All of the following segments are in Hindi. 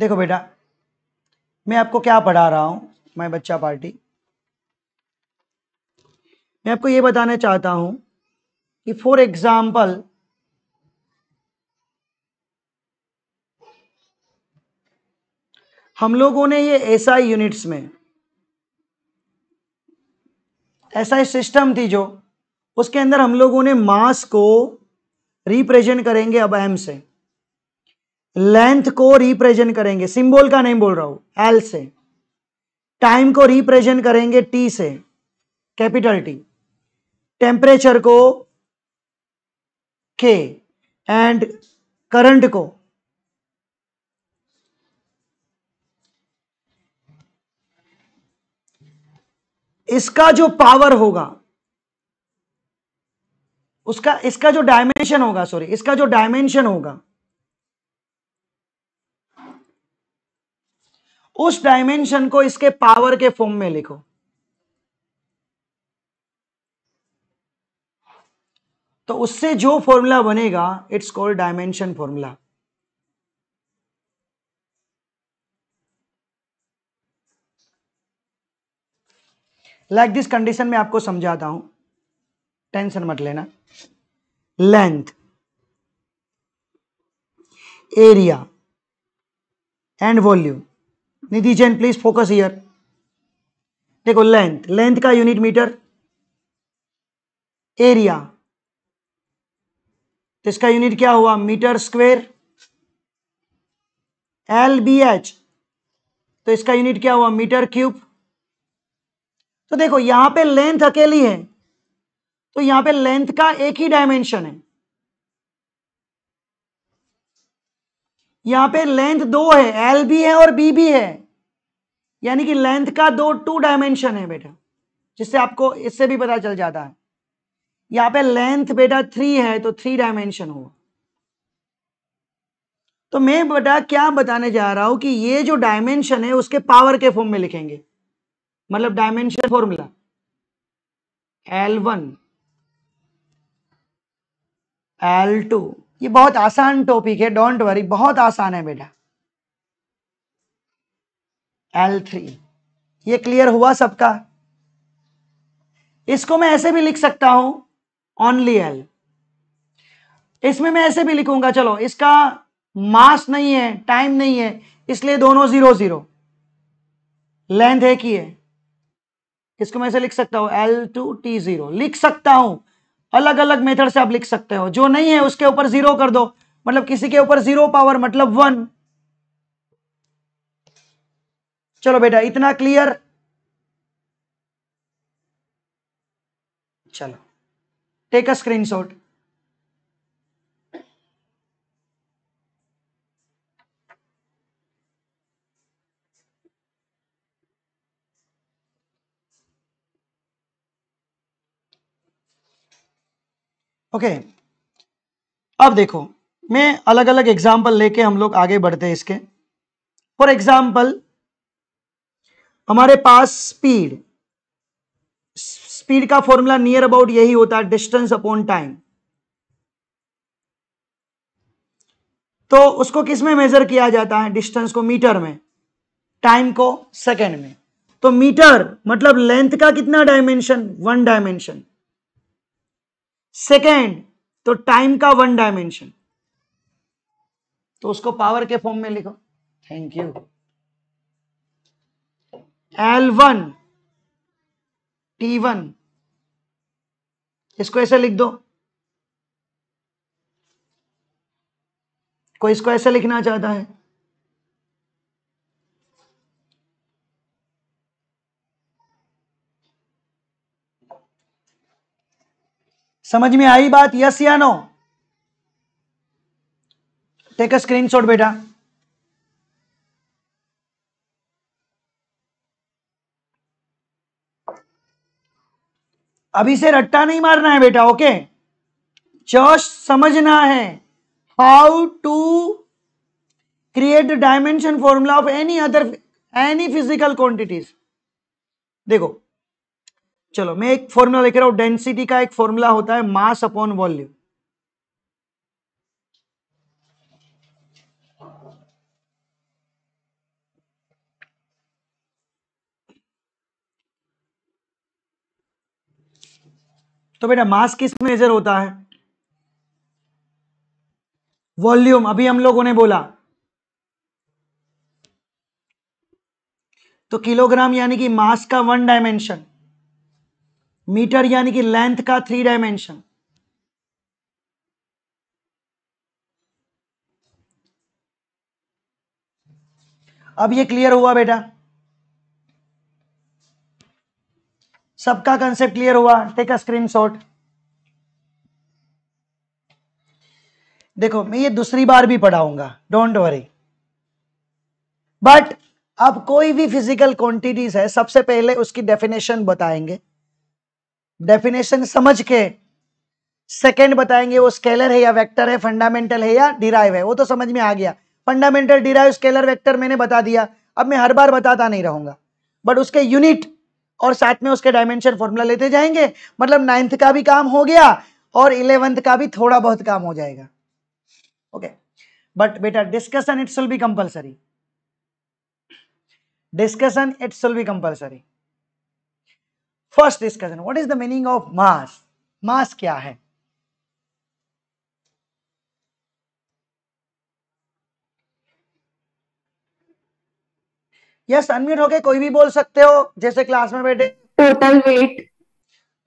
देखो बेटा मैं आपको क्या पढ़ा रहा हूँ मैं बच्चा पार्टी मैं आपको ये बताना चाहता हूँ कि फॉर एग्जाम्पल हम लोगों ने ये ऐसा यूनिट्स में ऐसा सिस्टम थी जो उसके अंदर हम लोगों ने मास को रिप्रेजेंट करेंगे अब एम से लेंथ को रिप्रेजेंट करेंगे सिंबल का नहीं बोल रहा हूं एल से टाइम को रिप्रेजेंट करेंगे टी से कैपिटल टी टेम्परेचर को के एंड करंट को इसका जो पावर होगा उसका इसका जो डायमेंशन होगा सॉरी इसका जो डायमेंशन होगा उस डायमेंशन को इसके पावर के फॉर्म में लिखो तो उससे जो फॉर्मूला बनेगा it's called dimension formula like this condition में आपको समझाता हूं टेंशन मत लेना length area and volume Nidhi Jain please focus here देखो लेंथ लेंथ का यूनिट मीटर एरिया इसका यूनिट क्या हुआ metre square L B H तो इसका यूनिट क्या हुआ मीटर क्यूब तो देखो यहां पे लेंथ अकेली है तो यहां पे लेंथ का एक ही डायमेंशन है यहां पे लेंथ दो है एल भी है और बी भी है यानी कि लेंथ का दो टू डायमेंशन है बेटा जिससे आपको इससे भी पता चल जाता है यहां पे लेंथ बेटा थ्री है तो थ्री डायमेंशन हुआ तो मैं बेटा क्या बताने जा रहा हूं कि ये जो डायमेंशन है उसके पावर के फॉर्म में लिखेंगे मतलब dimension formula L one L two ये बहुत आसान टॉपिक है डोंट वरी बहुत आसान है बेटा एल थ्री ये क्लियर हुआ सबका इसको मैं ऐसे भी लिख सकता हूं ओनली एल इसमें मैं ऐसे भी लिखूंगा चलो इसका मास नहीं है टाइम नहीं है इसलिए दोनों जीरो जीरो लेंथ एक ही है इसको मैं ऐसे लिख सकता हूं एल टू टी जीरो लिख सकता हूं अलग अलग मेथड से आप लिख सकते हो जो नहीं है उसके ऊपर जीरो कर दो मतलब किसी के ऊपर जीरो पावर मतलब वन चलो बेटा इतना क्लियर चलो टेक अ स्क्रीनशॉट ओके अब देखो मैं अलग अलग एग्जाम्पल लेके हम लोग आगे बढ़ते हैं इसके फॉर एग्जाम्पल हमारे पास स्पीड स्पीड का फॉर्मूला नियर अबाउट यही होता है डिस्टेंस अपॉन टाइम तो उसको किस में मेजर किया जाता है डिस्टेंस को मीटर में टाइम को सेकेंड में तो मीटर मतलब लेंथ का कितना डायमेंशन वन डायमेंशन सेकेंड तो टाइम का वन डायमेंशन तो उसको पावर के फॉर्म में लिखो thank you L one T one इसको ऐसे लिख दो कोई इसको ऐसे लिखना चाहता है समझ में आई बात यस या नो टेक अ स्क्रीनशॉट बेटा अभी से रट्टा नहीं मारना है बेटा ओके जस्ट समझना है how to create dimension formula of any other any physical quantities देखो चलो मैं एक फॉर्मूला लिख रहा हूं डेंसिटी का एक फॉर्मूला होता है मास अपॉन वॉल्यूम तो बेटा मास किस मेजर होता है वॉल्यूम अभी हम लोगों ने बोला तो किलोग्राम यानी कि मास का वन डायमेंशन मीटर यानी कि लेंथ का थ्री डायमेंशन अब ये क्लियर हुआ बेटा सबका कंसेप्ट क्लियर हुआ टेक अ स्क्रीनशॉट देखो मैं ये दूसरी बार भी पढ़ाऊंगा डोंट वरी बट अब कोई भी फिजिकल क्वांटिटीज है सबसे पहले उसकी डेफिनेशन बताएंगे डेफिनेशन समझ के सेकेंड बताएंगे वो स्केलर है या वेक्टर है फंडामेंटल है या डिराइव है वो तो समझ में आ गया फंडामेंटल डिराइव स्केलर वेक्टर मैंने बता दिया अब मैं हर बार बताता नहीं रहूंगा बट उसके यूनिट और साथ में उसके डायमेंशन फॉर्मूला लेते जाएंगे मतलब नाइन्थ का भी काम हो गया और इलेवेंथ का भी थोड़ा बहुत काम हो जाएगा ओके बट बेटा discussion it's will be compulsory discussion it's will be compulsory first discussion what is the meaning of mass mass क्या है यस अनम्यूट होके कोई भी बोल सकते हो जैसे क्लास में बैठे total weight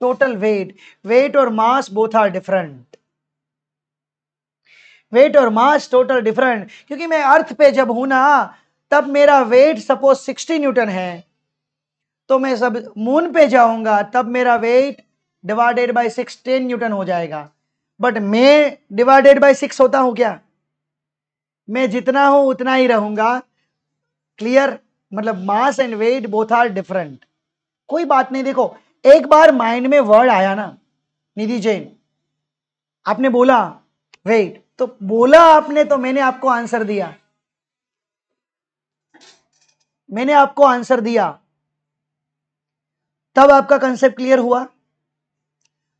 total weight weight और mass both are different weight और मास टोटल डिफरेंट क्योंकि मैं अर्थ पे जब हूं ना तब मेरा वेट सपोज 60 न्यूटन है तो मैं सब मून पे जाऊंगा तब मेरा weight divided by six ten newton हो जाएगा बट मैं डिवाइडेड बाई सिक्स होता हूं क्या मैं जितना हूं उतना ही रहूंगा क्लियर मतलब mass and weight both are different कोई बात नहीं देखो एक बार माइंड में वर्ड आया ना निधि जैन आपने बोला वेट तो बोला आपने तो मैंने आपको आंसर दिया मैंने आपको आंसर दिया तब आपका कंसेप्ट क्लियर हुआ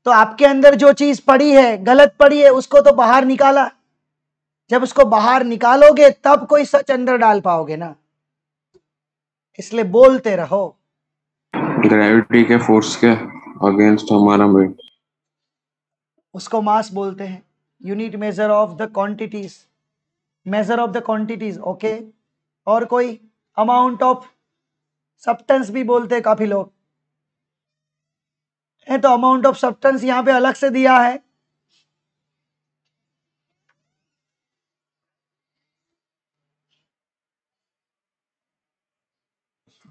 तो आपके अंदर जो चीज पड़ी है गलत पड़ी है उसको तो बाहर निकाला जब उसको बाहर निकालोगे तब कोई सच अंदर डाल पाओगे ना इसलिए बोलते रहो ग्रेविटी के फोर्स के अगेंस्ट हमारा वेट उसको मास बोलते हैं unit measure of the quantities measure of the quantities okay और कोई अमाउंट ऑफ सब्सटेंस भी बोलते हैं काफी लोग है तो अमाउंट ऑफ सब्सटेंस यहां पे अलग से दिया है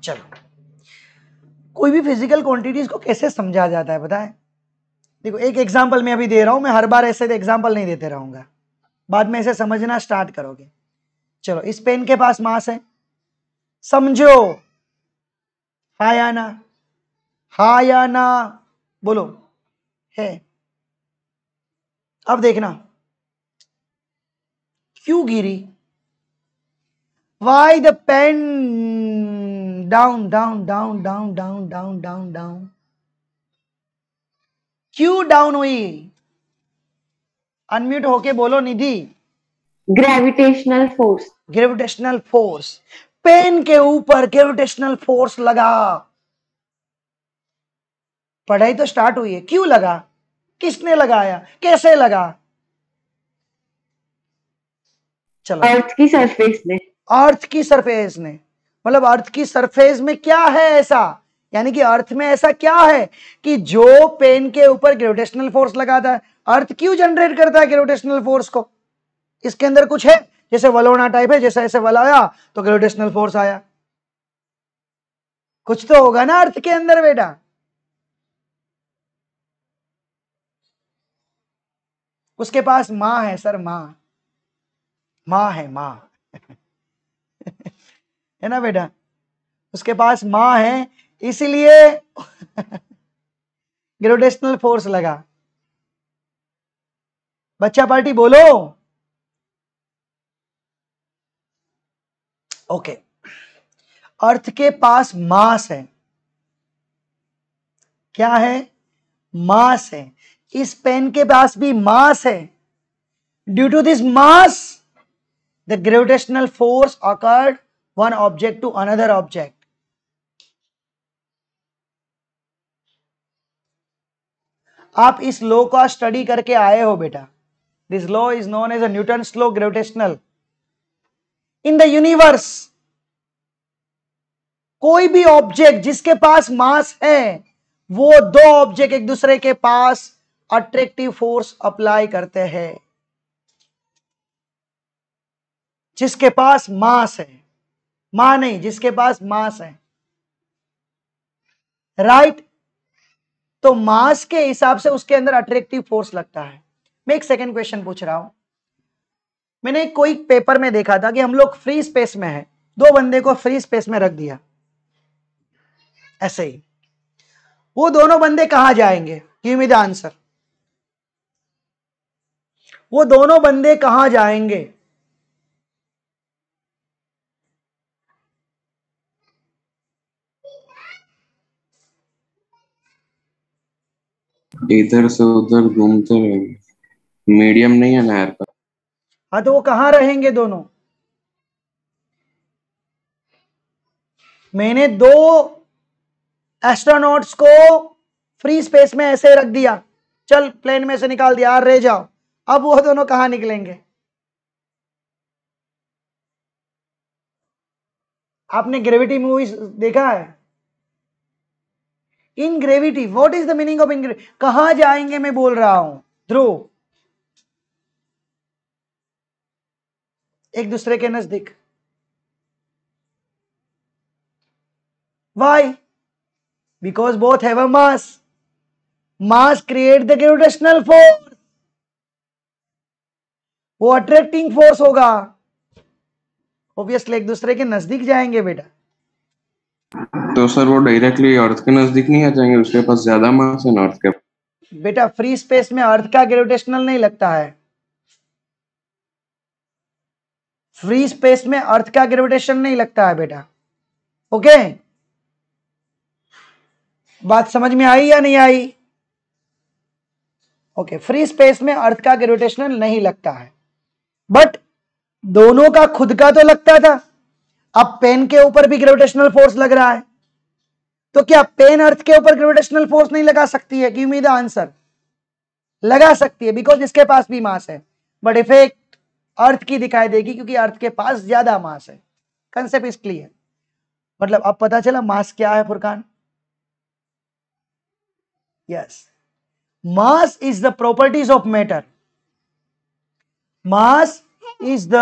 चलो कोई भी फिजिकल क्वांटिटीज को कैसे समझा जाता है बताएं देखो एक एग्जांपल मैं अभी दे रहा हूं मैं हर बार ऐसे एग्जांपल नहीं देते रहूंगा बाद में ऐसे समझना स्टार्ट करोगे चलो इस पेन के पास मास है समझो हायाना हायाना बोलो है अब देखना क्यों गिरी why the pen down down down down down down down down क्यों डाउन हुई अनम्यूट होके बोलो Nidhi gravitational force gravitational force pen के ऊपर ग्रेविटेशनल फोर्स लगा पढ़ाई तो स्टार्ट हुई है क्यों लगा किसने लगाया कैसे लगा चलो अर्थ की सरफेस ने अर्थ की सरफेस ने मतलब अर्थ की सरफेस में क्या है ऐसा यानी कि अर्थ में ऐसा क्या है कि जो पेन के ऊपर ग्रेविटेशनल फोर्स लगाता है अर्थ क्यों जनरेट करता है ग्रेविटेशनल फोर्स को इसके अंदर कुछ है जैसे वलोना टाइप है जैसे ऐसे वलाया तो ग्रेविटेशनल फोर्स आया कुछ तो होगा ना अर्थ के अंदर बेटा उसके पास माँ है सर माँ माँ है माँ है ना बेटा उसके पास माँ है इसीलिए ग्रेविटेशनल फोर्स लगा बच्चा पार्टी बोलो ओके अर्थ के पास मास है क्या है मास है इस पेन के पास भी मास है due to this mass the gravitational force occurred one object to another object आप इस लॉ का स्टडी करके आए हो बेटा this law is known as a Newton law gravitational in the universe कोई भी ऑब्जेक्ट जिसके पास मास है वो दो ऑब्जेक्ट एक दूसरे के पास अट्रैक्टिव फोर्स अप्लाई करते हैं जिसके पास मास है मां नहीं जिसके पास मास है राइट right? तो मास के हिसाब से उसके अंदर अट्रैक्टिव फोर्स लगता है मैं एक सेकेंड क्वेश्चन पूछ रहा हूं मैंने कोई पेपर में देखा था कि हम लोग फ्री स्पेस में है दो बंदे को फ्री स्पेस में रख दिया ऐसे ही वो दोनों बंदे कहा जाएंगे गिव मी द आंसर वो दोनों बंदे कहां जाएंगे इधर से उधर घूमते रहेंगे मीडियम नहीं है नहर का हाँ तो वो कहां रहेंगे दोनों मैंने दो एस्ट्रोनॉट्स को फ्री स्पेस में ऐसे रख दिया चल प्लेन में से निकाल दिया रह जाओ अब वो दोनों कहां निकलेंगे आपने ग्रेविटी मूवीज देखा है in gravity what is the meaning of in कहां जाएंगे मैं बोल रहा हूं ध्रुव एक दूसरे के नजदीक why because both have a mass mass create the gravitational force वो अट्रैक्टिंग फोर्स होगा ऑब्वियसली एक दूसरे के नजदीक जाएंगे बेटा तो सर वो डायरेक्टली अर्थ के नजदीक नहीं आ जाएंगे उसके पास ज्यादा मास है अर्थ के बेटा फ्री स्पेस में अर्थ का ग्रेविटेशनल नहीं लगता है फ्री स्पेस में अर्थ का ग्रेविटेशन नहीं लगता है बेटा ओके बात समझ में आई या नहीं आई ओके फ्री स्पेस में अर्थ का ग्रेविटेशनल नहीं लगता है बट दोनों का खुद का तो लगता था अब पेन के ऊपर भी ग्रेविटेशनल फोर्स लग रहा है तो क्या पेन अर्थ के ऊपर ग्रेविटेशनल फोर्स नहीं लगा सकती है गिव मी द आंसर लगा सकती है बिकॉज इसके पास भी मास है बट इफेक्ट अर्थ की दिखाई देगी क्योंकि अर्थ के पास ज्यादा मास है कंसेप्ट इज क्लियर मतलब अब पता चला मास क्या है Furqan yes mass is the properties of matter mass is the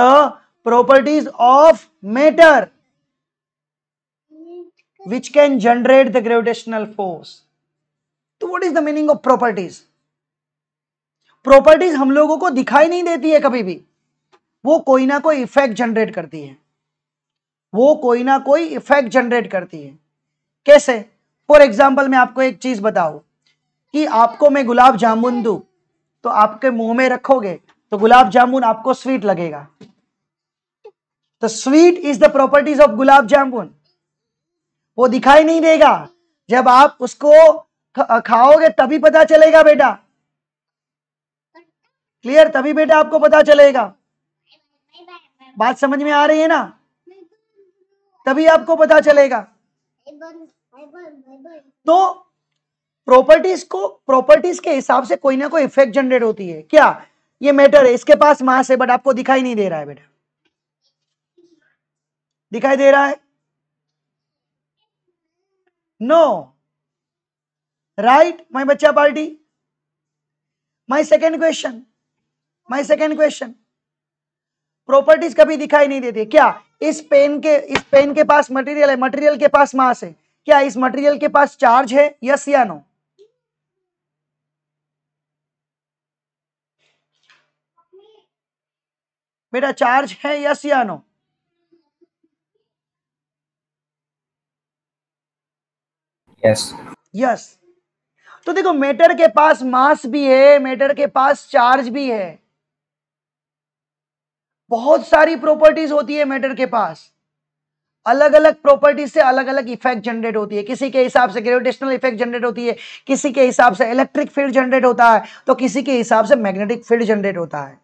properties of matter which can generate the gravitational force तो what is the meaning of properties properties हम लोगों को दिखाई नहीं देती है कभी भी वो कोई ना कोई इफेक्ट जनरेट करती है वो कोई ना कोई इफेक्ट जनरेट करती है कैसे फॉर एग्जाम्पल मैं आपको एक चीज बताऊं कि आपको मैं गुलाब जामुन दू तो आपके मुंह में रखोगे तो गुलाब जामुन आपको स्वीट लगेगा तो sweet is the properties of gulab jamun वो दिखाई नहीं देगा जब आप उसको खाओगे तभी पता चलेगा बेटा क्लियर तभी बेटा आपको पता चलेगा बात समझ में आ रही है ना तभी आपको पता चलेगा तो प्रॉपर्टीज को प्रॉपर्टीज के हिसाब से कोई ना कोई इफेक्ट जनरेट होती है क्या ये मैटर है इसके पास मास है बट आपको दिखाई नहीं दे रहा है बेटा दिखाई दे रहा है नो राइट माई बच्चा party my second question my second question properties कभी दिखाई नहीं देती क्या इस पेन के इस पेन के पास मटेरियल है मटेरियल के पास मास है क्या इस मटेरियल के पास चार्ज है यस या नो बेटा चार्ज है यस या नो यस यस तो देखो मेटर के पास मास भी है मेटर के पास चार्ज भी है बहुत सारी प्रॉपर्टीज होती है मैटर के पास अलग अलग प्रॉपर्टीज से अलग अलग इफेक्ट जनरेट होती है किसी के हिसाब से ग्रेविटेशनल इफेक्ट जनरेट होती है किसी के हिसाब से इलेक्ट्रिक फील्ड जनरेट होता है तो किसी के हिसाब से मैग्नेटिक फील्ड जनरेट होता है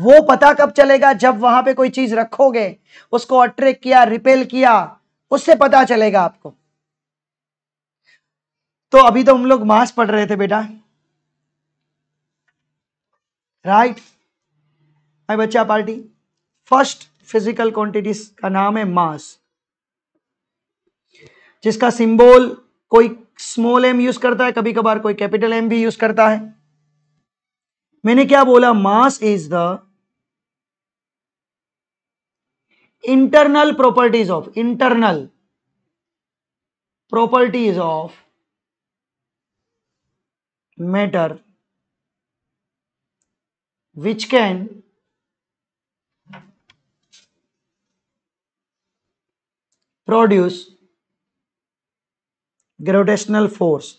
वो पता कब चलेगा जब वहां पे कोई चीज रखोगे उसको अट्रैक्ट किया रिपेल किया उससे पता चलेगा आपको तो अभी तो हम लोग मास पढ़ रहे थे बेटा राइट हाय बच्चा पार्टी फर्स्ट फिजिकल क्वांटिटीज का नाम है मास जिसका सिंबल कोई स्मॉल एम यूज करता है कभी कभार कोई कैपिटल एम भी यूज करता है मैंने क्या बोला mass is the internal properties of internal properties of matter which can produce gravitational force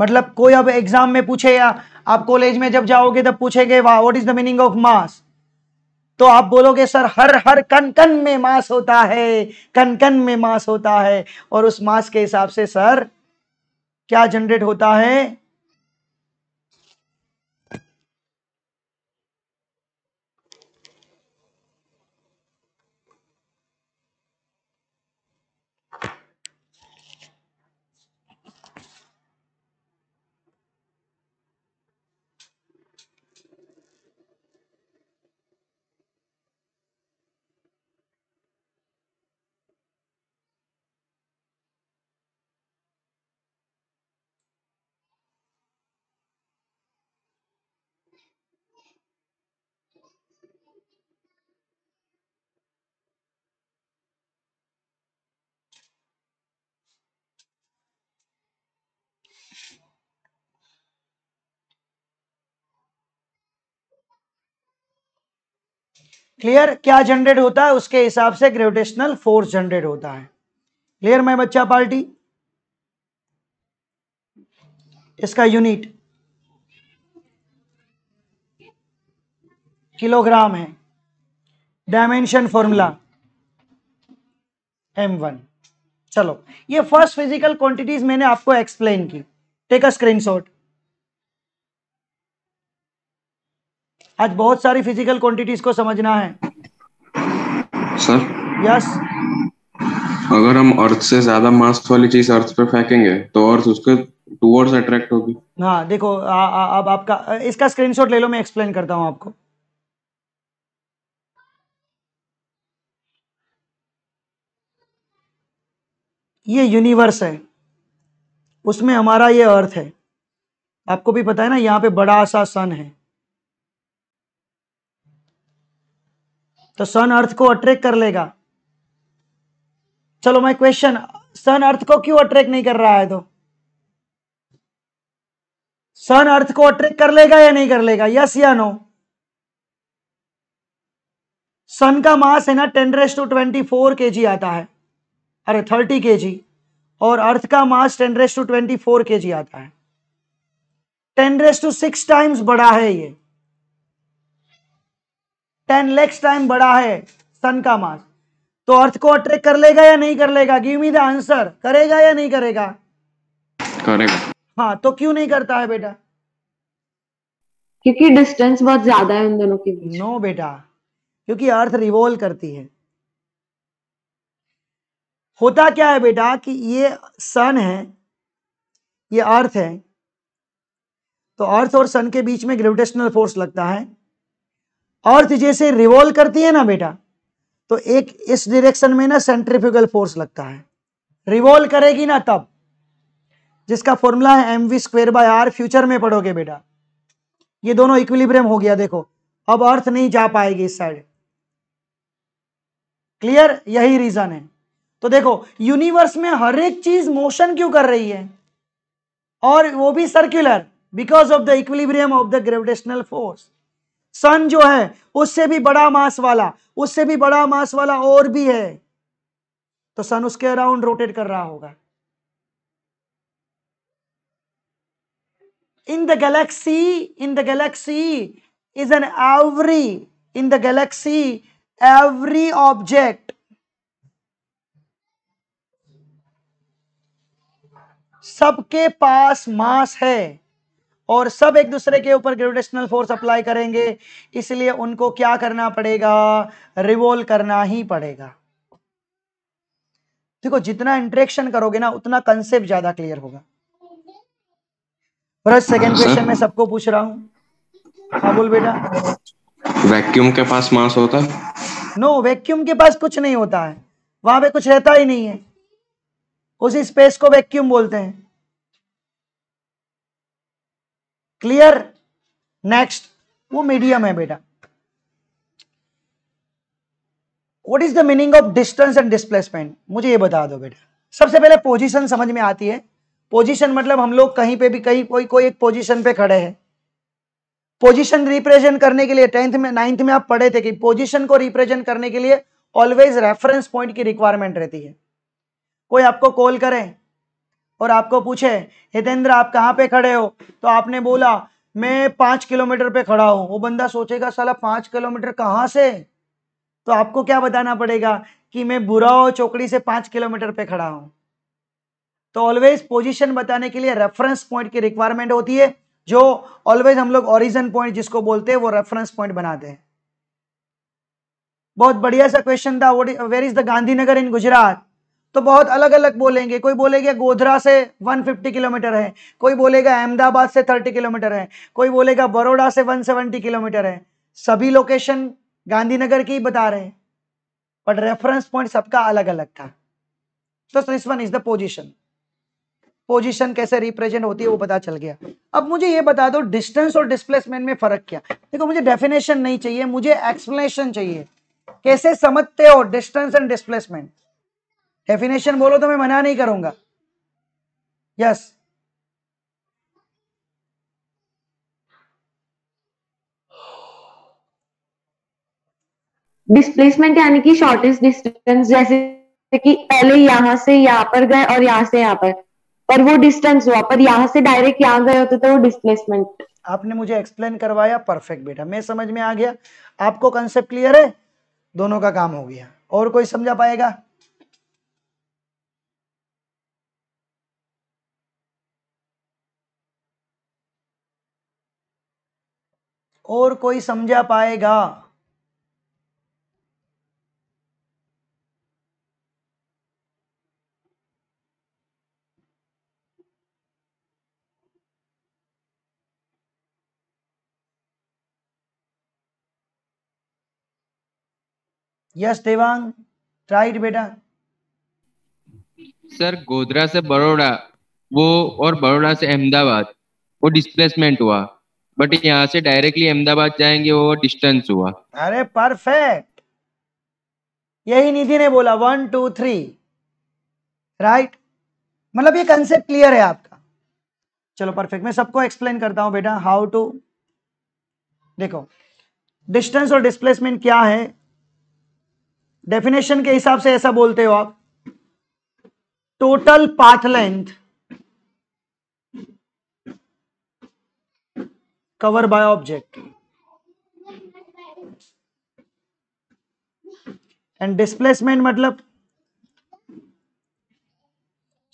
मतलब कोई अब एग्जाम में पूछे या आप कॉलेज में जब जाओगे तब पूछेंगे वाह what is the meaning of mass तो आप बोलोगे सर हर हर कन कन में मास होता है कन कन में मास होता है और उस मास के हिसाब से सर क्या जनरेट होता है क्लियर क्या जनरेट होता है उसके हिसाब से ग्रेविटेशनल फोर्स जनरेट होता है क्लियर मैं बच्चा पार्टी इसका यूनिट किलोग्राम है डायमेंशन फॉर्मूला एम वन चलो ये फर्स्ट फिजिकल क्वांटिटीज मैंने आपको एक्सप्लेन की टेक अ स्क्रीनशॉट आज बहुत सारी फिजिकल क्वांटिटीज को समझना है सर यस अगर हम अर्थ से ज्यादा मास वाली चीज अर्थ पे फेंकेंगे तो अर्थ उसके टूवर्ड्स अट्रैक्ट होगी हाँ देखो अब आपका इसका स्क्रीनशॉट ले लो मैं एक्सप्लेन करता हूँ आपको ये यूनिवर्स है उसमें हमारा ये अर्थ है आपको भी पता है ना यहाँ पे बड़ा सा सन है तो सन अर्थ को अट्रैक्ट कर लेगा चलो मैं क्वेश्चन सन अर्थ को क्यों अट्रैक्ट नहीं कर रहा है तो सन अर्थ को अट्रैक्ट कर लेगा या नहीं कर लेगा यस या नो सन का मास है ना ten raise to twenty four K G आता है अरे थर्टी के जी और अर्थ का mass ten raise to twenty four K G आता है ten raise to six times बड़ा है ये टेन लैक्स टाइम बड़ा है सन का मास तो अर्थ को अट्रैक्ट कर लेगा या नहीं कर लेगा गिव मी द आंसर करेगा या नहीं करेगा करेगा हाँ तो क्यों नहीं करता है बेटा क्योंकि डिस्टेंस बहुत ज्यादा है उन दोनों के बीच नो बेटा क्योंकि अर्थ रिवोल्व करती है होता क्या है बेटा कि ये सन है ये अर्थ है तो अर्थ और सन के बीच में ग्रेविटेशनल फोर्स लगता है अर्थ जैसे रिवॉल्व करती है ना बेटा तो एक इस डिरेक्शन में ना सेंट्रिफ्यूगल फोर्स लगता है रिवॉल्व करेगी ना तब जिसका फॉर्मूला है M V square by R future में पढ़ोगे बेटा ये दोनों इक्विलिब्रियम हो गया देखो अब अर्थ नहीं जा पाएगी इस साइड क्लियर यही रीजन है तो देखो यूनिवर्स में हर एक चीज मोशन क्यों कर रही है और वो भी circular because of the equilibrium of the gravitational force sun जो है उससे भी बड़ा मास वाला उससे भी बड़ा मास वाला और भी है तो सन उसके अराउंड रोटेट कर रहा होगा in the galaxy in the galaxy is an every in the galaxy every object सबके पास मास है और सब एक दूसरे के ऊपर ग्रेविटेशनल फोर्स अप्लाई करेंगे इसलिए उनको क्या करना पड़ेगा रिवोल्व करना ही पड़ेगा देखो जितना इंटरेक्शन करोगे ना उतना कंसेप्ट ज्यादा क्लियर होगा और क्वेश्चन में सबको पूछ रहा हूं हाँ बोल बेटा वैक्यूम के पास मास होता है नो no, वैक्यूम के पास कुछ नहीं होता है वहां पे कुछ रहता ही नहीं है उसी स्पेस को वैक्यूम बोलते हैं क्लियर नेक्स्ट वो मीडियम है बेटा what is the meaning of distance and displacement मुझे ये बता दो बेटा सबसे पहले पोजीशन समझ में आती है पोजीशन मतलब हम लोग कहीं पे भी कहीं कोई कोई एक पोजीशन पे खड़े हैं पोजीशन रिप्रेजेंट करने के लिए टेंथ में नाइन्थ में आप पढ़े थे कि पोजीशन को रिप्रेजेंट करने के लिए ऑलवेज रेफरेंस पॉइंट की रिक्वायरमेंट रहती है कोई आपको कॉल करे और आपको पूछे हितेंद्र आप कहाँ पे खड़े हो तो आपने बोला मैं पांच किलोमीटर पे खड़ा हूं वो बंदा सोचेगा साला पांच किलोमीटर कहाँ से तो आपको क्या बताना पड़ेगा कि मैं बुराओ चौकड़ी से पांच किलोमीटर पे खड़ा हूं तो ऑलवेज पोजिशन बताने के लिए रेफरेंस पॉइंट की रिक्वायरमेंट होती है जो ऑलवेज हम लोग ऑरिजन पॉइंट जिसको बोलते हैं वो रेफरेंस पॉइंट बनाते हैं बहुत बढ़िया सा क्वेश्चन था where is the Gandhinagar in Gujarat तो बहुत अलग अलग बोलेंगे कोई बोलेगा गोधरा से 150 किलोमीटर है कोई बोलेगा अहमदाबाद से 30 किलोमीटर है कोई बोलेगा बड़ोड़ा से 170 किलोमीटर है सभी लोकेशन गांधीनगर की बता रहे हैं बट रेफरेंस पॉइंट सबका अलग अलग था तो this one is the position position कैसे रिप्रेजेंट होती है वो पता चल गया अब मुझे ये बता दो डिस्टेंस और डिस्प्लेसमेंट में फर्क क्या देखो मुझे डेफिनेशन नहीं चाहिए मुझे एक्सप्लेनेशन चाहिए कैसे समझते हो डिस्टेंस एंड डिस्प्लेसमेंट डेफिनेशन बोलो तो मैं मना नहीं करूंगा यस yes. डिस्प्लेसमेंट यानी कि शॉर्टेस्ट डिस्टेंस जैसे कि पहले यहां से यहां पर गए और यहां से यहां पर पर वो डिस्टेंस हुआ पर यहां से डायरेक्ट यहां गए होते तो वो डिस्प्लेसमेंट आपने मुझे एक्सप्लेन करवाया परफेक्ट बेटा मैं समझ में आ गया आपको कंसेप्ट क्लियर है दोनों का काम हो गया और कोई समझा पाएगा और कोई समझा पाएगा यस देवांग राइट बेटा सर गोधरा से बड़ोड़ा वो और बड़ोड़ा से अहमदाबाद वो डिस्प्लेसमेंट हुआ बट यहाँ से डायरेक्टली अहमदाबाद जाएंगे वो डिस्टेंस हुआ अरे परफेक्ट यही निधि ने बोला वन टू थ्री राइट मतलब ये कंसेप्ट क्लियर है आपका चलो परफेक्ट मैं सबको एक्सप्लेन करता हूं बेटा हाउ टू देखो डिस्टेंस और डिस्प्लेसमेंट क्या है डेफिनेशन के हिसाब से ऐसा बोलते हो आप total path length cover by object and displacement मतलब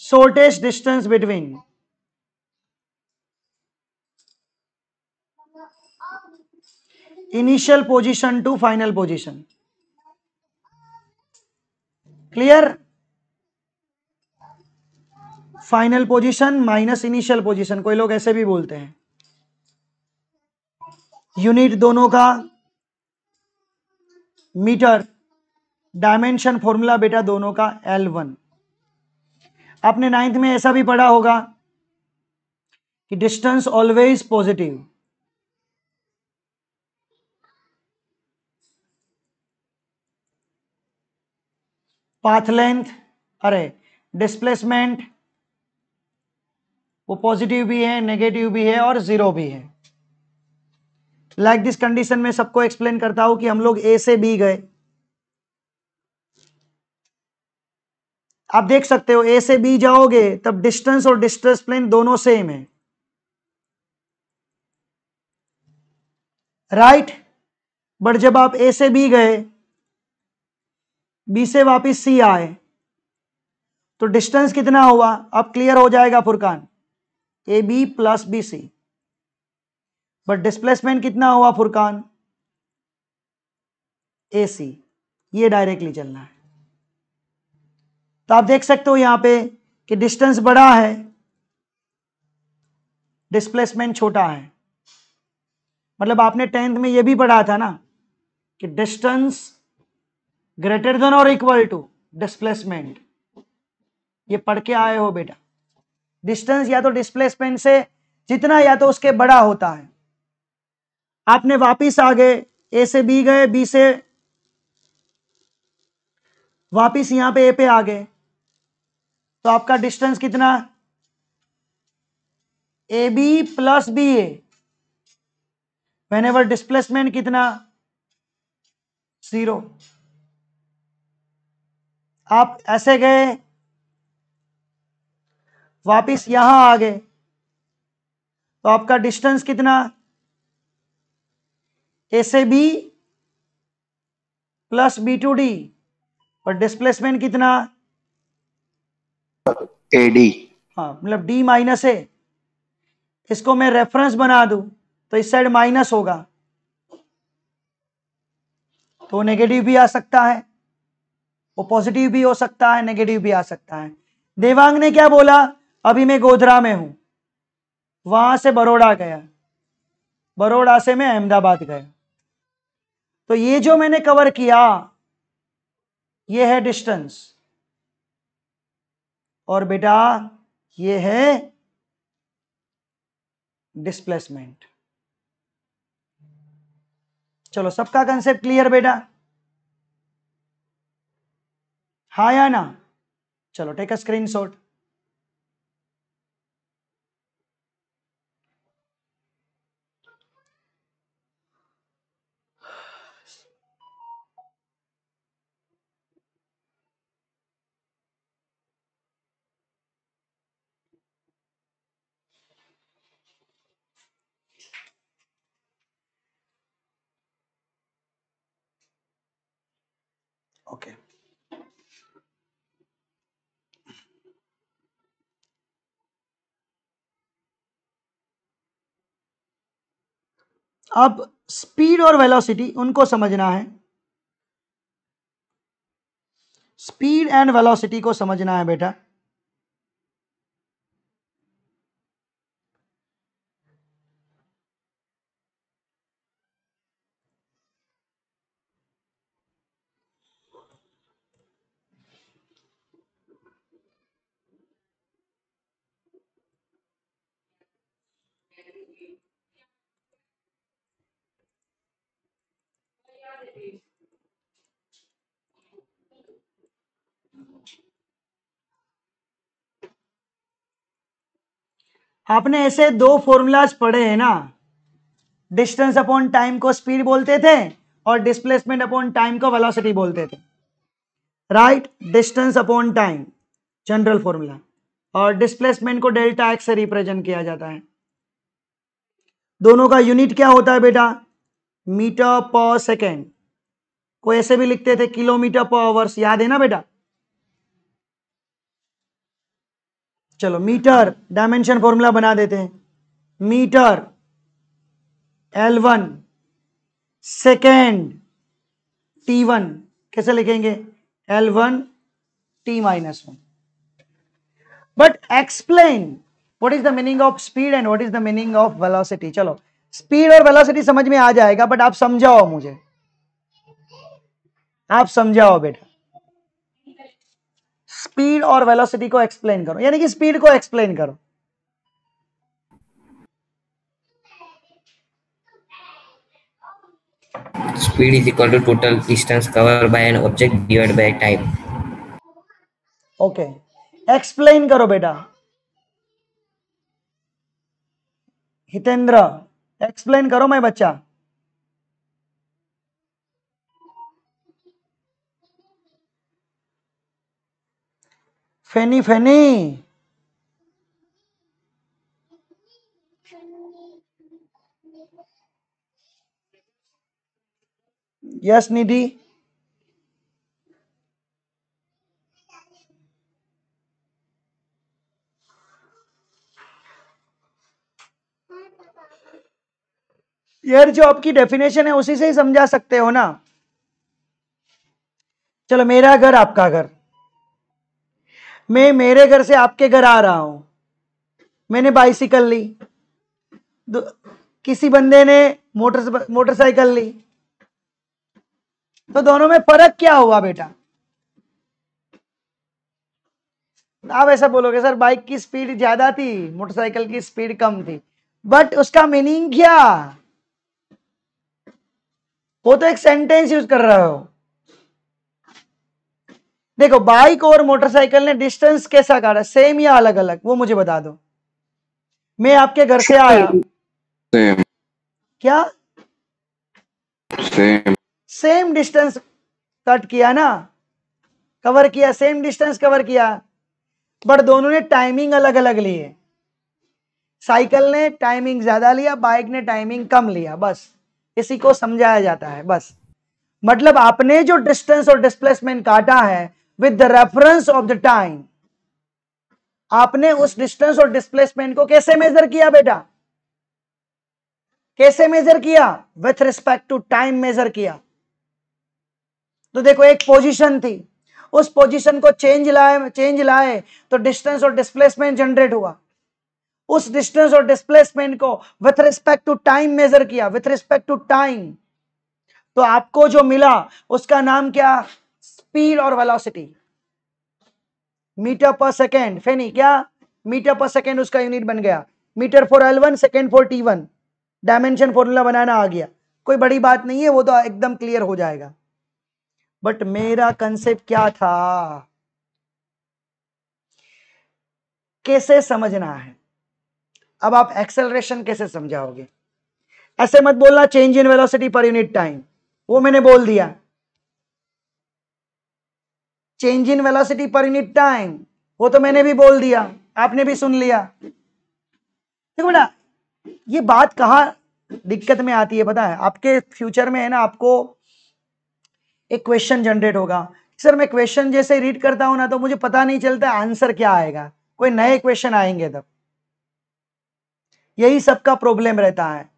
shortest distance between initial position to final position clear final position minus initial position कोई लोग ऐसे भी बोलते हैं यूनिट दोनों का मीटर डायमेंशन फॉर्मूला बेटा दोनों का एल वन आपने नाइन्थ में ऐसा भी पढ़ा होगा कि distance always positive path length अरे डिस्प्लेसमेंट वो पॉजिटिव भी है नेगेटिव भी है और ज़ीरो भी है लाइक दिस कंडीशन में सबको एक्सप्लेन करता हूं कि हम लोग ए से बी गए आप देख सकते हो ए से बी जाओगे तब डिस्टेंस और डिस्टेंस प्लेन दोनों सेम है राइट right? बट जब आप ए से बी गए बी से वापस सी आए तो डिस्टेंस कितना हुआ अब क्लियर हो जाएगा Furqan A B plus B C but displacement कितना हुआ फुरकान ए सी ये डायरेक्टली चलना है तो आप देख सकते हो यहां पे कि डिस्टेंस बड़ा है डिस्प्लेसमेंट छोटा है मतलब आपने टेंथ में ये भी पढ़ा था ना कि डिस्टेंस ग्रेटर देन और इक्वल टू डिस्प्लेसमेंट ये पढ़ के आए हो बेटा डिस्टेंस या तो डिस्प्लेसमेंट से जितना या तो उसके बड़ा होता है आपने वापिस आ गए ए से बी गए बी से वापिस यहां पे ए पे आ गए तो आपका डिस्टेंस कितना A B plus B A whenever displacement कितना जीरो आप ऐसे गए वापिस यहां आ गए तो आपका डिस्टेंस कितना ए से B plus B to D और डिस्प्लेसमेंट कितना ए डी हाँ मतलब डी माइनस ए इसको मैं रेफरेंस बना दू तो इस साइड माइनस होगा तो नेगेटिव भी आ सकता है वो पॉजिटिव भी हो सकता है नेगेटिव भी आ सकता है देवांग ने क्या बोला अभी मैं गोधरा में हूं वहां से बड़ोड़ा गया बड़ोड़ा से मैं अहमदाबाद गया तो ये जो मैंने कवर किया ये है डिस्टेंस और बेटा ये है डिस्प्लेसमेंट चलो सबका कंसेप्ट क्लियर बेटा हा या ना चलो टेक अ स्क्रीनशॉट अब स्पीड और वेलोसिटी उनको समझना है स्पीड एंड वेलोसिटी को समझना है बेटा आपने ऐसे दो फॉर्मूलाज पढ़े हैं ना डिस्टेंस अपॉन टाइम को स्पीड बोलते थे और डिस्प्लेसमेंट अपॉन टाइम को वेलोसिटी बोलते थे right distance upon time general formula और डिस्प्लेसमेंट को डेल्टा एक्स से रिप्रेजेंट किया जाता है दोनों का यूनिट क्या होता है बेटा मीटर पर सेकेंड को ऐसे भी लिखते थे किलोमीटर पर आवर्स याद है ना बेटा चलो मीटर डायमेंशन फॉर्मूला बना देते हैं metre L one second T one कैसे लिखेंगे L one T minus one but explain what is the meaning of speed and what is the meaning of velocity चलो स्पीड और वेलोसिटी समझ में आ जाएगा बट आप समझाओ मुझे आप समझाओ बेटा स्पीड और वेलोसिटी को एक्सप्लेन करो यानी कि स्पीड को एक्सप्लेन करो speed is equal to total distance cover by an object divide by time okay explain करो बेटा हितेंद्र एक्सप्लेन करो मैं बच्चा फेनी फेनी यस निधि यार जो आपकी डेफिनेशन है उसी से ही समझा सकते हो ना चलो मेरा घर आपका घर मैं मेरे घर से आपके घर आ रहा हूं मैंने बाइसिकल ली किसी बंदे ने मोटर मोटरसाइकिल ली तो दोनों में फर्क क्या हुआ बेटा आप ऐसा बोलोगे सर बाइक की स्पीड ज्यादा थी मोटरसाइकिल की स्पीड कम थी बट उसका मीनिंग क्या वो तो एक सेंटेंस यूज कर रहे हो देखो बाइक और मोटरसाइकिल ने डिस्टेंस कैसा काटा सेम या अलग अलग वो मुझे बता दो मैं आपके घर से आया सेम क्या सेम सेम डिस्टेंस कट किया ना कवर किया सेम डिस्टेंस कवर किया बट दोनों ने टाइमिंग अलग अलग लिए साइकिल ने टाइमिंग ज्यादा लिया बाइक ने टाइमिंग कम लिया बस इसी को समझाया जाता है बस मतलब आपने जो डिस्टेंस और डिस्प्लेसमेंट काटा है with the reference of the time आपने उस डिस्टेंस और डिस्प्लेसमेंट को कैसे मेजर किया बेटा कैसे मेजर किया with respect to time measure किया तो देखो एक पोजीशन थी उस पोजीशन को चेंज लाए चेंज लाए तो डिस्टेंस और डिस्प्लेसमेंट जनरेट हुआ उस डिस्टेंस और डिस्प्लेसमेंट को with respect to time measure किया विथ रिस्पेक्ट टू टाइम तो आपको जो मिला उसका नाम क्या स्पीड और वेलोसिटी मीटर पर सेकेंड फेनी क्या मीटर पर सेकेंड उसका यूनिट बन गया metre for L one second for T one dimension formula बनाना आ गया कोई बड़ी बात नहीं है वो तो एकदम क्लियर हो जाएगा बट मेरा कंसेप्ट क्या था कैसे समझना है अब आप एक्सेलरेशन कैसे समझाओगे ऐसे मत बोलना change in velocity per unit time वो मैंने बोल दिया change in velocity per unit time वो तो मैंने भी बोल दिया आपने भी सुन लिया देखो बेटा ये बात कहा दिक्कत में आती है पता है आपके फ्यूचर में है ना आपको एक क्वेश्चन जनरेट होगा सर मैं क्वेश्चन जैसे रीड करता हूं ना तो मुझे पता नहीं चलता आंसर क्या आएगा कोई नए क्वेश्चन आएंगे तब यही सबका प्रॉब्लम रहता है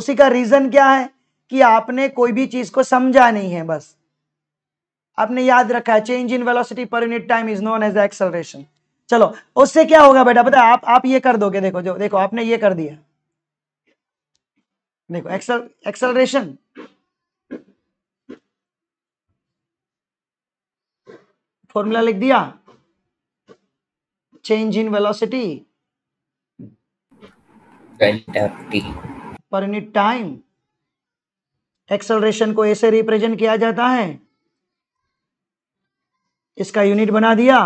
उसी का रीजन क्या है कि आपने कोई भी चीज को समझा नहीं है बस आपने याद रखा है change in velocity per unit time is known as acceleration चलो उससे क्या होगा बेटा पता आप आप ये कर दोगे देखो जो देखो आपने ये कर दिया देखो एक्सल एक्सलरेशन फॉर्मूला लिख दिया change in velocity per unit time acceleration को ऐसे रिप्रेजेंट किया जाता है इसका यूनिट बना दिया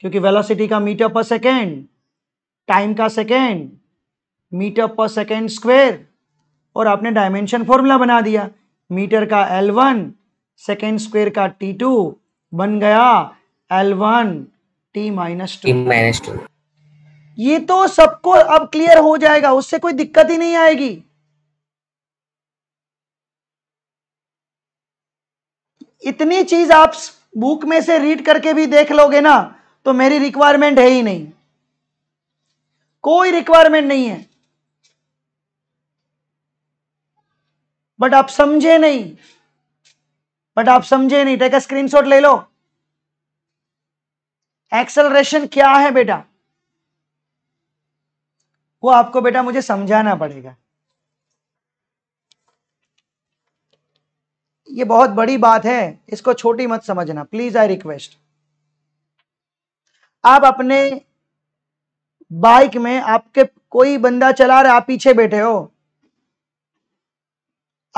क्योंकि वेलोसिटी का मीटर पर सेकेंड टाइम का second meter per second square और आपने डायमेंशन फॉर्मूला बना दिया मीटर का एल वन सेकेंड स्क्वेयर का टी टू बन गया L one T minus two minus two ये तो सबको अब क्लियर हो जाएगा उससे कोई दिक्कत ही नहीं आएगी इतनी चीज आप बुक में से रीड करके भी देख लोगे ना तो मेरी रिक्वायरमेंट है ही नहीं कोई रिक्वायरमेंट नहीं है बट आप समझे नहीं बट आप समझे नहीं टेक स्क्रीनशॉट ले लो एक्सेलरेशन क्या है बेटा वो आपको बेटा मुझे समझाना पड़ेगा ये बहुत बड़ी बात है इसको छोटी मत समझना प्लीज आई रिक्वेस्ट आप अपने बाइक में आपके कोई बंदा चला रहा आप पीछे बैठे हो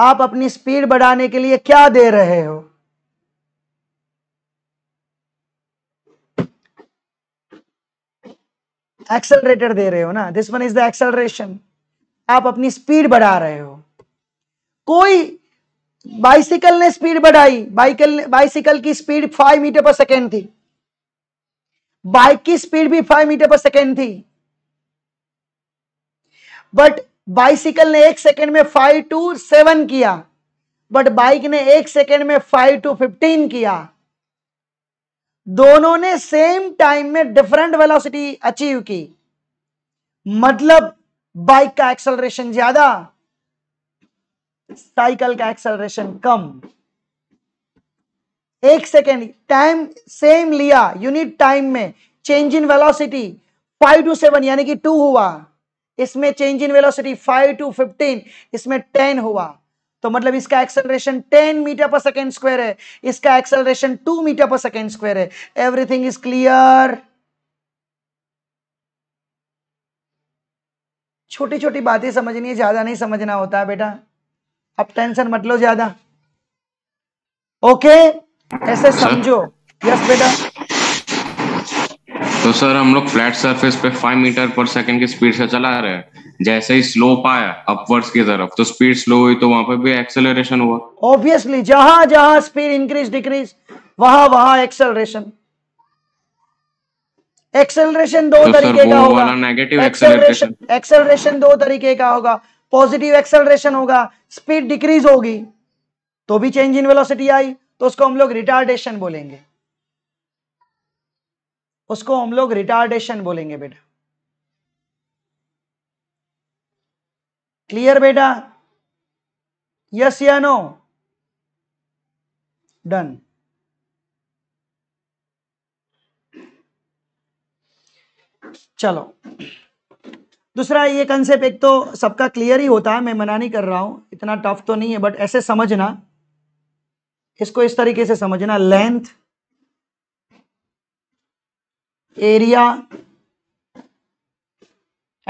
आप अपनी स्पीड बढ़ाने के लिए क्या दे रहे हो एक्सेलरेटर दे रहे हो ना this one is the acceleration आप अपनी स्पीड बढ़ा रहे हो कोई बाइसिकल ने स्पीड बढ़ाई बाइकल बाइसिकल की speed five meter per second थी बाइक की स्पीड भी फाइव मीटर पर सेकेंड थी बट बाइसिकल ने एक सेकेंड में फाइव टू सेवन किया बट बाइक ने एक सेकेंड में फाइव टू फिफ्टीन किया दोनों ने सेम टाइम में डिफरेंट वेलोसिटी अचीव की मतलब बाइक का एक्सलरेशन ज्यादा साइकिल का एक्सेलरेशन कम एक सेकेंड टाइम सेम लिया यूनिट टाइम में change in velocity five to seven यानी कि टू हुआ इसमें change in velocity five to fifteen इसमें टेन हुआ तो मतलब इसका acceleration ten meter per second square है इसका acceleration two meter per second square है एवरीथिंग इज क्लियर छोटी छोटी बातें समझनी है ज्यादा नहीं समझना होता है बेटा अब टेंशन मत लो ज्यादा ओके ऐसे समझो यस बेटा तो सर हम लोग फ्लैट सरफेस पे 5 मीटर पर सेकंड की स्पीड से चला रहे हैं जैसे ही स्लोप आया अपवर्ड्स की तरफ तो स्पीड स्लो हुई तो वहां पर भी एक्सेलरेशन हुआ ऑब्वियसली जहां जहां स्पीड इंक्रीज डिक्रीज वहां वहां एक्सेलरेशन एक्सेलरेशन दो तो तरीके का होगा नेगेटिव एक्सेलरेशन एक्सेलरेशन दो तरीके का होगा पॉजिटिव एक्सेलरेशन होगा स्पीड डिक्रीज होगी तो भी चेंज इन वेलोसिटी आई तो उसको हम लोग रिटार्डेशन बोलेंगे उसको हम लोग रिटार्डेशन बोलेंगे बेटा क्लियर बेटा यस या नो डन चलो दूसरा ये कंसेप्ट एक तो सबका क्लियर ही होता है मैं मना नहीं कर रहा हूं इतना टफ तो नहीं है बट ऐसे समझना इसको इस तरीके से समझना लेंथ एरिया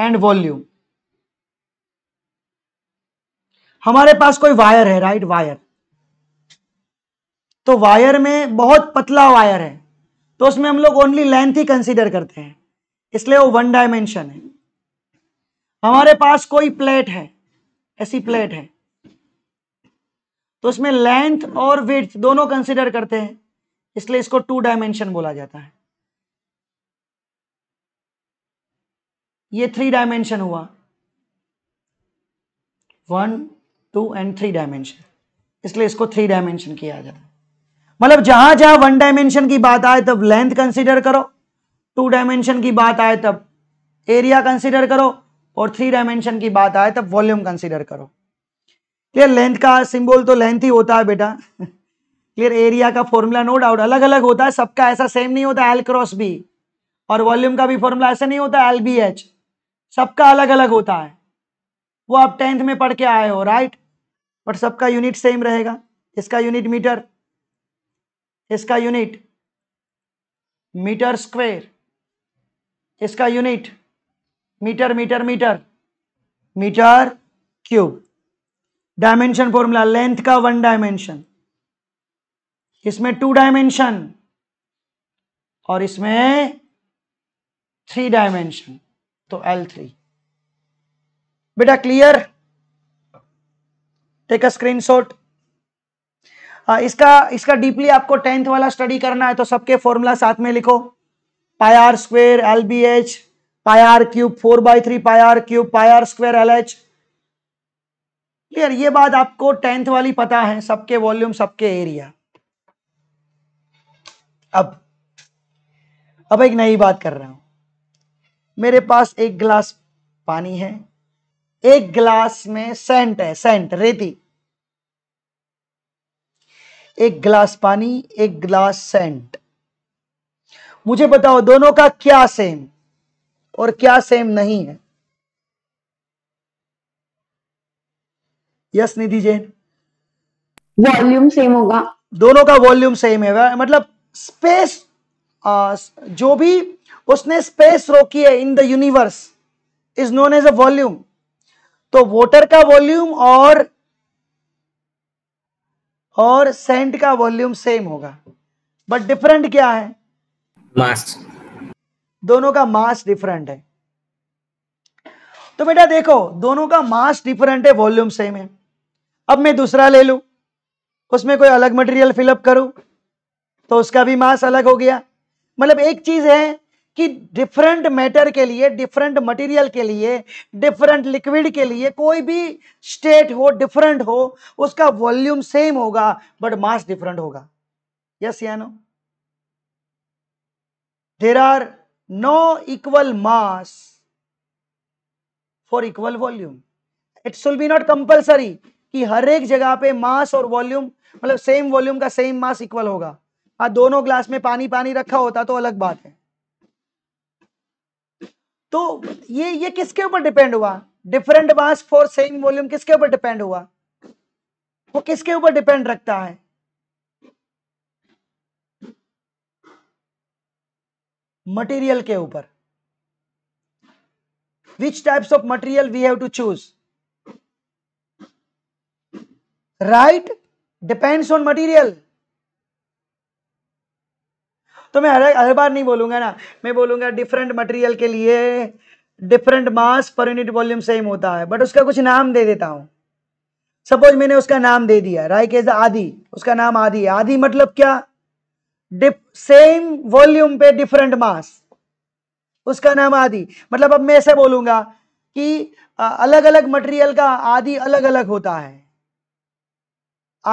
एंड वॉल्यूम हमारे पास कोई वायर है राइट वायर तो वायर में बहुत पतला वायर है तो उसमें हम लोग ओनली लेंथ ही कंसीडर करते हैं इसलिए वो वन डायमेंशन है हमारे पास कोई प्लेट है ऐसी प्लेट है तो इसमें लेंथ और विथ दोनों कंसिडर करते हैं इसलिए इसको टू डायमेंशन बोला जाता है ये थ्री डायमेंशन हुआ one two and three dimension इसलिए इसको थ्री डायमेंशन किया जाता है मतलब जहां जहां वन डायमेंशन की बात आए तब लेंथ कंसिडर करो टू डायमेंशन की बात आए तब एरिया कंसिडर करो और थ्री डायमेंशन की बात आए तब वॉल्यूम कंसिडर करो क्लियर लेंथ का सिंबल तो लेंथ ही होता है बेटा क्लियर एरिया का फॉर्मूला नो डाउट अलग अलग होता है सबका ऐसा सेम नहीं होता एल क्रॉस बी और वॉल्यूम का भी फॉर्मूला ऐसा नहीं होता एल बी एच सबका अलग अलग होता है वो आप टेंथ में पढ़ के आए हो राइट बट सबका यूनिट सेम रहेगा इसका यूनिट मीटर इसका यूनिट मीटर स्क्वेयर इसका unit meter meter meter meter cube dimension formula length का वन डायमेंशन इसमें टू डायमेंशन और इसमें थ्री डायमेंशन तो एल थ्री बेटा क्लियर टेक अ स्क्रीनशॉट इसका इसका डीपली आपको टेंथ वाला स्टडी करना है तो सबके फॉर्मूला साथ में लिखो pi r square L B H pi r cube four by three pi r cube pi r r square L H clear ये बात आपको टेंथ वाली पता है सबके वॉल्यूम सबके एरिया अब अब एक नई बात कर रहा हूं मेरे पास एक गिलास पानी है एक गिलास में सेंट है सेंट रेती एक गिलास पानी एक गिलास सेंट मुझे बताओ दोनों का क्या सेम और क्या सेम नहीं है yes Nidhi Jain volume same होगा दोनों का वॉल्यूम सेम है मतलब स्पेस जो भी उसने स्पेस रोकी है in the universe is known as a volume तो वॉटर का वॉल्यूम और और सेंट का वॉल्यूम सेम होगा बट डिफरेंट क्या है मास दोनों का मास डिफरेंट है तो बेटा देखो दोनों का मास डिफरेंट है वॉल्यूम सेम है अब मैं दूसरा ले लू उसमें कोई अलग मटेरियल फिलअप करूं तो उसका भी मास अलग हो गया मतलब एक चीज है कि डिफरेंट मैटर के लिए डिफरेंट मटेरियल के लिए डिफरेंट लिक्विड के लिए कोई भी स्टेट हो डिफरेंट हो उसका वॉल्यूम सेम होगा बट मास डिफरेंट होगा yes you know there are no equal mass for equal volume it should be not compulsory कि हर एक जगह पे मास और वॉल्यूम मतलब सेम वॉल्यूम का सेम मास इक्वल होगा हाँ दोनों ग्लास में पानी पानी रखा होता तो अलग बात है तो ये ये किसके ऊपर डिपेंड हुआ different mass for same volume किसके ऊपर डिपेंड हुआ वो किसके ऊपर डिपेंड रखता है मटेरियल के ऊपर which types of material we have to choose right depends on material तो मैं हर हर बार नहीं बोलूंगा ना मैं बोलूंगा डिफरेंट मटेरियल के लिए different mass per unit volume same होता है बट उसका कुछ नाम दे देता हूं सपोज मैंने उसका नाम दे दिया राइट एज आदि उसका नाम आदि आदि मतलब क्या सेम वॉल्यूम पे डिफरेंट मास उसका नाम आदि मतलब अब मैं ऐसे बोलूंगा कि अलग अलग मटेरियल का आदि अलग अलग होता है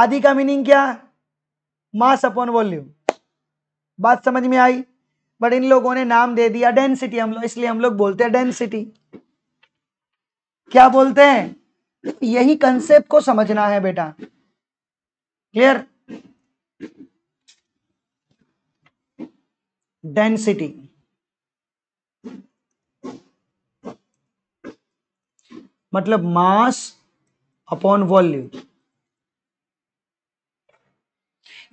आदि का मीनिंग क्या मास अपॉन वॉल्यूम बात समझ में आई बट इन लोगों ने नाम दे दिया डेंसिटी हम लोग इसलिए हम लोग बोलते हैं डेंसिटी क्या बोलते हैं यही कंसेप्ट को समझना है बेटा क्लियर density मतलब मास अपॉन वॉल्यूम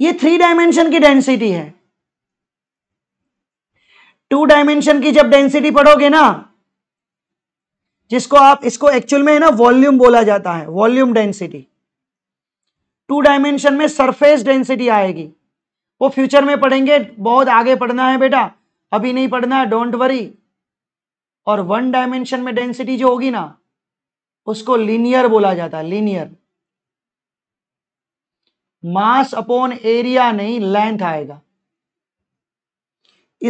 ये थ्री डायमेंशन की डेंसिटी है टू डायमेंशन की जब डेंसिटी पढ़ोगे ना जिसको आप इसको एक्चुअल में है ना वॉल्यूम बोला जाता है वॉल्यूम डेंसिटी टू डायमेंशन में सरफेस डेंसिटी आएगी वो फ्यूचर में पढ़ेंगे बहुत आगे पढ़ना है बेटा अभी नहीं पढ़ना है डोंट वरी और वन डायमेंशन में डेंसिटी जो होगी ना उसको लीनियर बोला जाता है लीनियर मास अपॉन एरिया नहीं लेंथ आएगा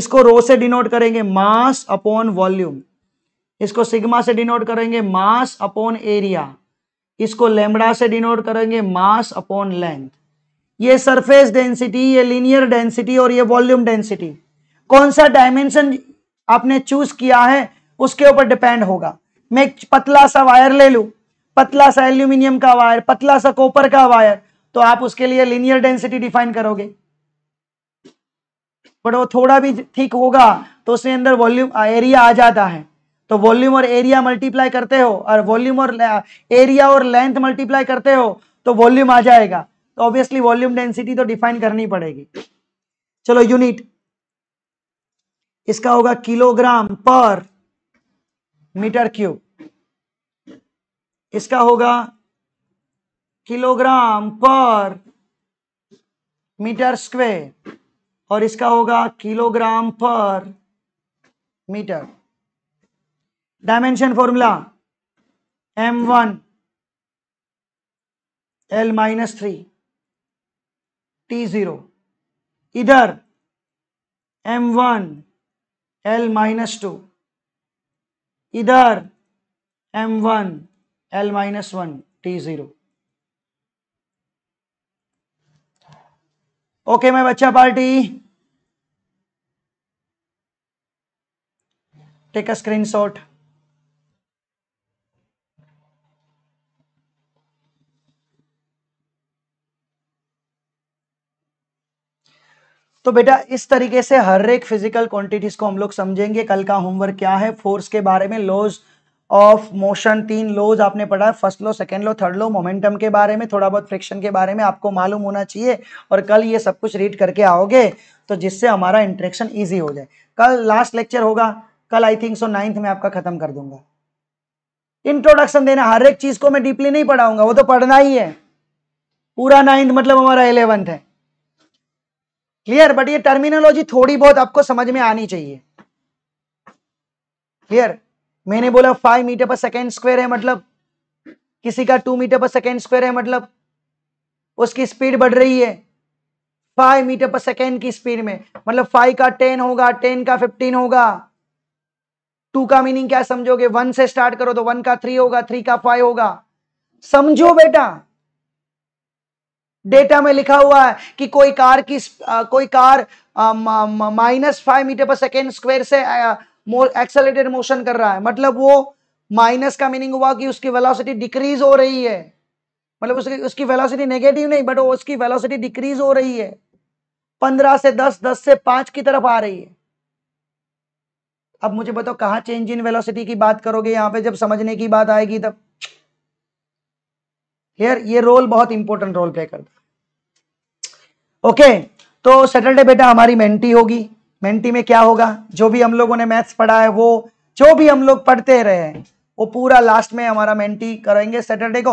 इसको रो से डिनोट करेंगे मास अपॉन वॉल्यूम इसको सिग्मा से डिनोट करेंगे मास अपॉन एरिया इसको लेमड़ा से डिनोट करेंगे मास अपॉन लेंथ ये सरफेस डेंसिटी ये लीनियर डेंसिटी और ये वॉल्यूम डेंसिटी कौन सा डायमेंशन आपने चूज किया है उसके ऊपर डिपेंड होगा मैं एक पतला सा वायर ले लू पतला सा एल्यूमिनियम का वायर पतला सा कॉपर का वायर तो आप उसके लिए लीनियर डेंसिटी डिफाइन करोगे बट वो थोड़ा भी ठीक होगा तो उसके अंदर वॉल्यूम एरिया आ जाता है तो वॉल्यूम और एरिया मल्टीप्लाई करते हो और वॉल्यूम और एरिया और लेंथ मल्टीप्लाई करते हो तो वॉल्यूम आ जाएगा तो ऑब्वियसली वॉल्यूम डेंसिटी तो डिफाइन करनी पड़ेगी चलो यूनिट इसका होगा किलोग्राम पर मीटर क्यूब इसका होगा किलोग्राम पर मीटर स्क्वेयर और इसका होगा kilogram per meter dimension formula M one L minus three T zero इधर M one L minus two इधर M one L minus one T zero okay मैं बच्चा पार्टी टेक अ स्क्रीनशॉट तो बेटा इस तरीके से हर एक फिजिकल क्वांटिटीज को हम लोग समझेंगे कल का होमवर्क क्या है फोर्स के बारे में लॉज ऑफ मोशन तीन लॉज आपने पढ़ा first law second law third law momentum के बारे में थोड़ा बहुत फ्रिक्शन के बारे में आपको मालूम होना चाहिए और कल ये सब कुछ रीड करके आओगे तो जिससे हमारा इंट्रेक्शन ईजी हो जाए कल लास्ट लेक्चर होगा कल आई थिंक सो नाइन्थ में आपका खत्म कर दूंगा इंट्रोडक्शन देना हर एक चीज को मैं डीपली नहीं पढ़ाऊंगा वो तो पढ़ना ही है पूरा नाइन्थ मतलब हमारा इलेवंथ है क्लियर बट ये टर्मिनोलॉजी थोड़ी बहुत आपको समझ में आनी चाहिए क्लियर मैंने बोला five meter per second square है मतलब किसी का two meter per second square है मतलब उसकी स्पीड बढ़ रही है फाइव मीटर पर सेकेंड की स्पीड में मतलब फाइव का टेन होगा टेन का फिफ्टीन होगा टू का मीनिंग क्या समझोगे वन से स्टार्ट करो तो वन का थ्री होगा थ्री का फाइव होगा समझो बेटा डेटा में लिखा हुआ है कि कोई कार की आ, कोई car minus five meter per second square से एक्सेलेटेड मोशन कर रहा है मतलब वो माइनस का मीनिंग हुआ कि उसकी वेलोसिटी डिक्रीज हो रही है मतलब उसकी उसकी वेलोसिटी नेगेटिव नहीं बट उसकी वेलोसिटी डिक्रीज हो रही है पंद्रह से दस दस से पांच की तरफ आ रही है अब मुझे बताओ कहाँ चेंज इन वेलोसिटी की बात करोगे यहाँ पे जब समझने की बात आएगी तब हेयर ये रोल बहुत इंपॉर्टेंट रोल प्ले करता है ओके तो सैटरडे बेटा हमारी मेंटी होगी मेंटी में क्या होगा जो भी हम लोगों ने मैथ्स पढ़ा है वो जो भी हम लोग पढ़ते रहे हैं वो पूरा लास्ट में हमारा मेंटी करेंगे सैटरडे को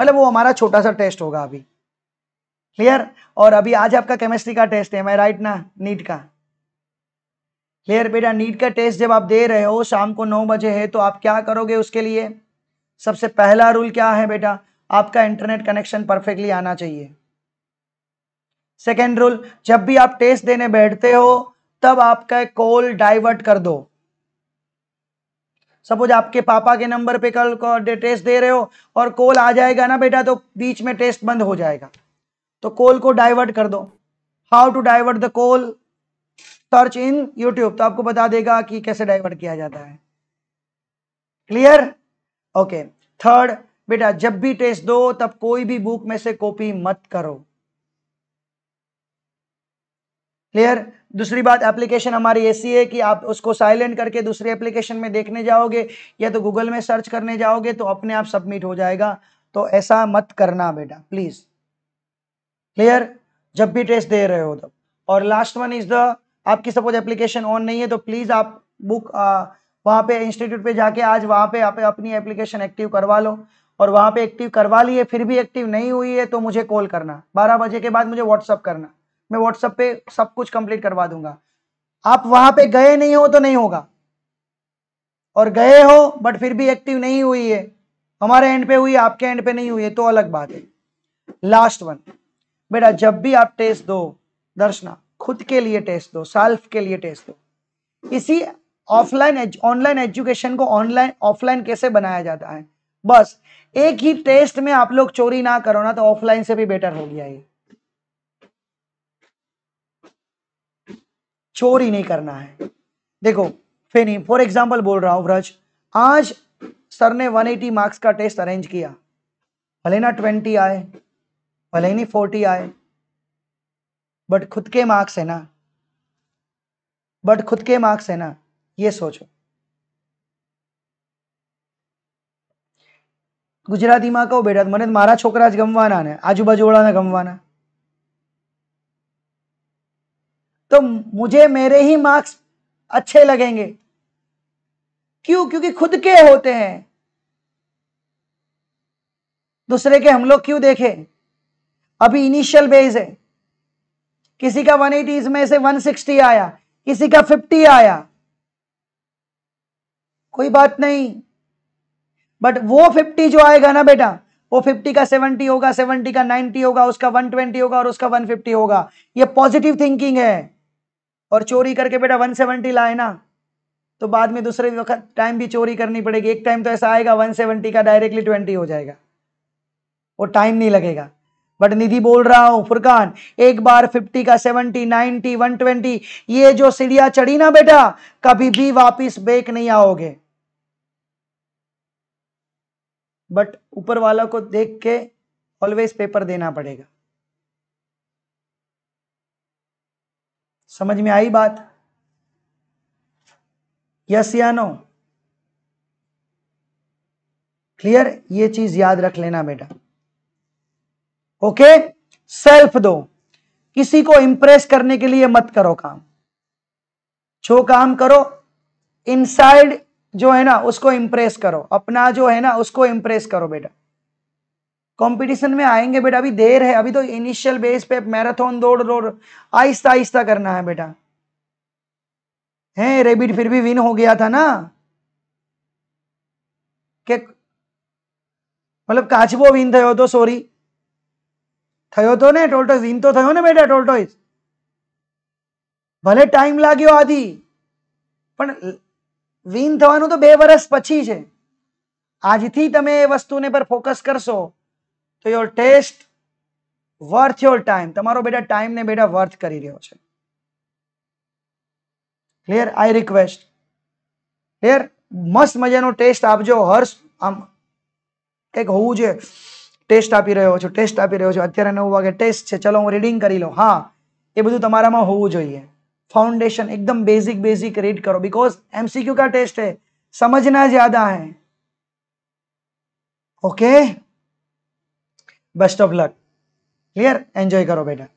मतलब वो हमारा छोटा सा टेस्ट होगा अभी क्लियर और अभी आज आपका केमिस्ट्री का टेस्ट है मैं राइट ना नीट का क्लियर बेटा नीट का टेस्ट जब आप दे रहे हो शाम को नौ बजे है तो आप क्या करोगे उसके लिए सबसे पहला रूल क्या है बेटा आपका इंटरनेट कनेक्शन परफेक्टली आना चाहिए सेकेंड रूल जब भी आप टेस्ट देने बैठते हो तब आपका कॉल डाइवर्ट कर दो सपोज आपके पापा के नंबर पे कल टेस्ट दे रहे हो और कॉल आ जाएगा ना बेटा तो बीच में टेस्ट बंद हो जाएगा तो कॉल को डाइवर्ट कर दो how to divert the call search in YouTube तो आपको बता देगा कि कैसे डाइवर्ट किया जाता है क्लियर ओके थर्ड बेटा जब भी टेस्ट दो तब कोई भी बुक में से कॉपी मत करो क्लियर दूसरी बात एप्लीकेशन हमारी ऐसी है कि आप उसको साइलेंट करके दूसरे एप्लीकेशन में देखने जाओगे या तो गूगल में सर्च करने जाओगे तो अपने आप सबमिट हो जाएगा तो ऐसा मत करना बेटा प्लीज क्लियर जब भी टेस्ट दे रहे हो तब और लास्ट वन इज द आपकी सपोज एप्लीकेशन ऑन नहीं है तो प्लीज आप बुक आ, वहां पे इंस्टीट्यूट पे जाके आज वहां पे आप अपनी एप्लीकेशन एक्टिव करवा लो और वहां पे एक्टिव करवा लिए फिर भी एक्टिव नहीं हुई है तो मुझे कॉल करना बारह बजे के बाद मुझे व्हाट्सअप करना मैं व्हाट्सअप पे सब कुछ कंप्लीट करवा दूंगा आप वहां पे गए नहीं हो तो नहीं होगा और गए हो बट फिर भी एक्टिव नहीं हुई है हमारे एंड पे हुई आपके एंड पे नहीं हुई है तो अलग बात है लास्ट वन बेटा जब भी आप टेस्ट दो दर्शना खुद के लिए टेस्ट दो सेल्फ के लिए टेस्ट दो इसी ऑफलाइन ऑनलाइन एजुकेशन को ऑनलाइन ऑफलाइन कैसे बनाया जाता है बस एक ही टेस्ट में आप लोग चोरी ना करो ना तो ऑफलाइन से भी बेटर हो गया ये चोरी नहीं करना है देखो फेनी फॉर एग्जाम्पल बोल रहा हूं व्रज आज सर ने 180 मार्क्स का टेस्ट अरेंज किया भले ना 20 आए भले ही नहीं 40 आए बट खुद के मार्क्स है ना बट खुद के मार्क्स है ना ये सोचो ગુજરાતીમાં કહું બેટા મને મારા છોકરા જ ગમવાના ને ने गमवा तो मुझे मेरे ही मार्क्स अच्छे लगेंगे क्यों क्योंकि खुद के होते हैं दूसरे के हम लोग क्यों देखें अभी इनिशियल बेस है किसी का 180 में से 160 आया किसी का 50 आया कोई बात नहीं बट वो फिफ्टी जो आएगा ना बेटा वो 50 का 70 होगा 70 का 90 होगा उसका 120 होगा और उसका 150 होगा ये पॉजिटिव थिंकिंग है और चोरी करके बेटा 170 लाए ना तो बाद में दूसरे वक्त टाइम भी चोरी करनी पड़ेगी एक टाइम तो ऐसा आएगा 170 का डायरेक्टली 20 हो जाएगा वो टाइम नहीं लगेगा बट निधि बोल रहा हूं फुरकान एक बार 50 का 70 90 120 ये जो सीढ़िया चढ़ी ना बेटा कभी भी वापिस बेक नहीं आओगे बट ऊपर वाला को देख के ऑलवेज पेपर देना पड़ेगा समझ में आई बात यस या नो क्लियर ये चीज याद रख लेना बेटा ओके सेल्फ दो किसी को इंप्रेस करने के लिए मत करो काम जो काम करो इनसाइड जो है ना उसको इम्प्रेस करो अपना जो है ना उसको इम्प्रेस करो बेटा कंपटीशन में आएंगे बेटा अभी देर है अभी तो इनिशियल बेस पे मैराथन दौड़ दौड़ आहिस्ता आहिस्ता करना है बेटा है रेबिट फिर भी विन हो गया था ना के मतलब काचबो विन थो तो सॉरी थो तो ने टोलटोइ विन तो थो ને बेटा टोलटोइ भले टाइम लगे आधी પણ વિન થવાનું તો બે વર્ષ પછી છે આજથી તમે એ વસ્તુને પર ફોકસ કરશો તો your test worth your time તમારો બેટા ટાઈમને બેટા વર્થ કરી રહ્યો છે ક્લિયર આઈ રિક્વેસ્ટ ક્લિયર મસ્ત મજાનો ટેસ્ટ આપજો હર્ષ આમ કંઈક હોવું જોઈએ ટેસ્ટ આપી રહ્યો છું ટેસ્ટ આપી રહ્યો છું અત્યારે નવ વાગે ટેસ્ટ છે ચલો હું રીડિંગ કરી લઉં હા એ બધું તમારામાં હોવું જોઈએ फाउंडेशन एकदम बेसिक बेसिक रीड करो बिकॉज एमसीक्यू का टेस्ट है समझना ज्यादा है okay best of luck clear enjoy करो बेटा